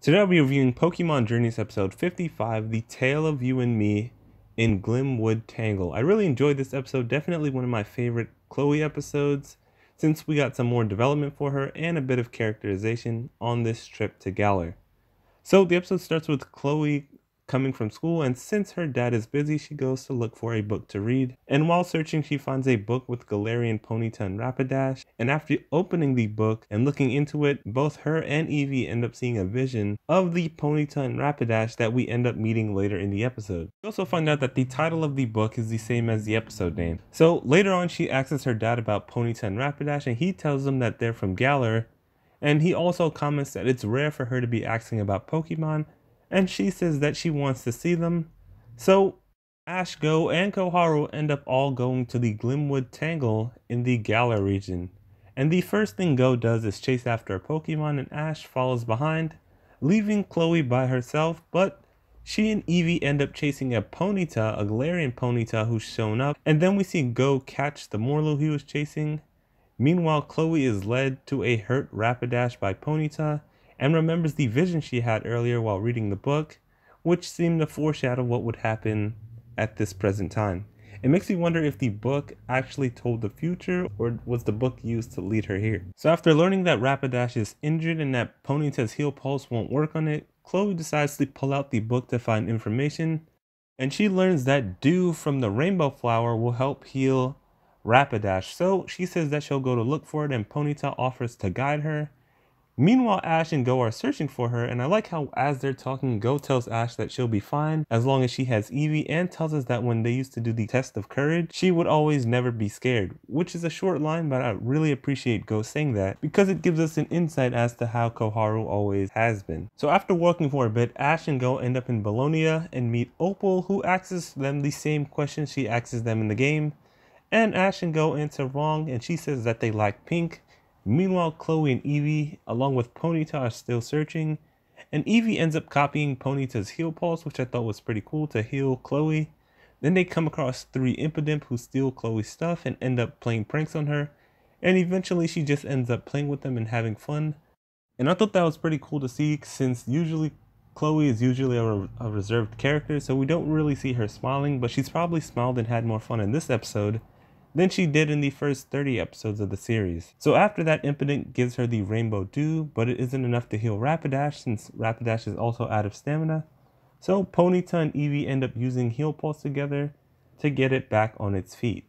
Today I'll be reviewing Pokemon Journeys episode 55, The Tale of You and Me in Glimwood Tangle. I really enjoyed this episode, definitely one of my favorite Chloe episodes, since we got some more development for her and a bit of characterization on this trip to Galar. So the episode starts with Chloe coming from school, and since her dad is busy, she goes to look for a book to read. And while searching, she finds a book with Galarian Ponyta and Rapidash. And after opening the book and looking into it, both her and Evie end up seeing a vision of the Ponyta and Rapidash that we end up meeting later in the episode. We also find out that the title of the book is the same as the episode name. So later on, she asks her dad about Ponyta and Rapidash, and he tells them that they're from Galar. And he also comments that it's rare for her to be asking about Pokemon, and she says that she wants to see them. So Ash, Go, and Koharu end up all going to the Glimwood Tangle in the Galar region. And the first thing Go does is chase after a Pokemon and Ash follows behind, leaving Chloe by herself, but she and Evie end up chasing a Ponyta, a Galarian Ponyta who's shown up, and then we see Go catch the Morlo he was chasing. Meanwhile, Chloe is led to a hurt Rapidash by Ponyta, and remembers the vision she had earlier while reading the book, which seemed to foreshadow what would happen at this present time. It makes me wonder if the book actually told the future or was the book used to lead her here. So after learning that Rapidash is injured and that Ponyta's heal pulse won't work on it, Chloe decides to pull out the book to find information and she learns that dew from the rainbow flower will help heal Rapidash. So she says that she'll go to look for it and Ponyta offers to guide her. Meanwhile, Ash and Go are searching for her, and I like how as they're talking, Go tells Ash that she'll be fine as long as she has Evie and tells us that when they used to do the test of courage, she would always never be scared, which is a short line, but I really appreciate Go saying that because it gives us an insight as to how Koharu always has been. So after walking for a bit, Ash and Go end up in Bologna and meet Opal, who asks them the same question she asks them in the game. And Ash and Go answer wrong, and she says that they like pink, Meanwhile, Chloe and Evie, along with Ponyta, are still searching, and Evie ends up copying Ponyta's heal pulse, which I thought was pretty cool to heal Chloe. Then they come across three Impidimp who steal Chloe's stuff and end up playing pranks on her, and eventually she just ends up playing with them and having fun. And I thought that was pretty cool to see since usually Chloe is usually a, a reserved character, so we don't really see her smiling, but she's probably smiled and had more fun in this episode than she did in the first 30 episodes of the series. So after that, Impotent gives her the Rainbow Dew, but it isn't enough to heal Rapidash since Rapidash is also out of stamina. So Ponyta and Eevee end up using Heal Pulse together to get it back on its feet.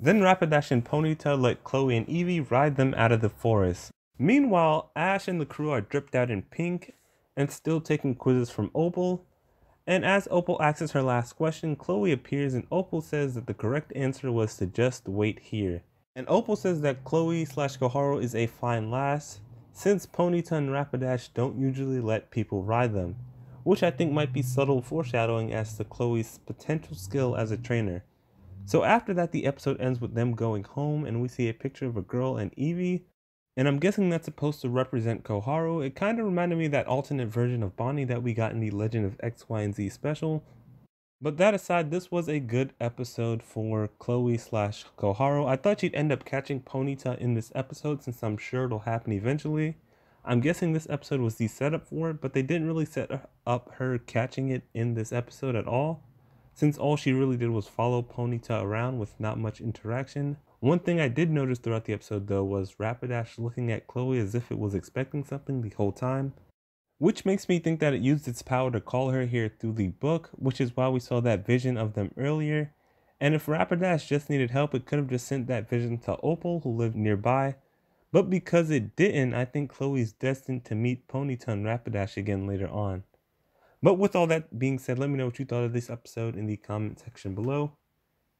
Then Rapidash and Ponyta let Chloe and Eevee ride them out of the forest. Meanwhile, Ash and the crew are dripped out in pink and still taking quizzes from Opal, and as Opal asks her last question, Chloe appears and Opal says that the correct answer was to just wait here. And Opal says that Chloe slash Kaharo is a fine lass, since Ponyta and Rapidash don't usually let people ride them, which I think might be subtle foreshadowing as to Chloe's potential skill as a trainer. So after that, the episode ends with them going home and we see a picture of a girl and Evie and I'm guessing that's supposed to represent Koharu. It kind of reminded me of that alternate version of Bonnie that we got in the Legend of X, Y, and Z special. But that aside, this was a good episode for Chloe slash Koharu. I thought she'd end up catching Ponyta in this episode since I'm sure it'll happen eventually. I'm guessing this episode was the setup for it, but they didn't really set up her catching it in this episode at all, since all she really did was follow Ponyta around with not much interaction. One thing I did notice throughout the episode though was Rapidash looking at Chloe as if it was expecting something the whole time, which makes me think that it used its power to call her here through the book, which is why we saw that vision of them earlier. And if Rapidash just needed help, it could have just sent that vision to Opal, who lived nearby. But because it didn't, I think Chloe's destined to meet Ponyta and Rapidash again later on. But with all that being said, let me know what you thought of this episode in the comment section below.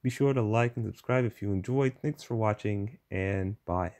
Be sure to like and subscribe if you enjoyed. Thanks for watching and bye.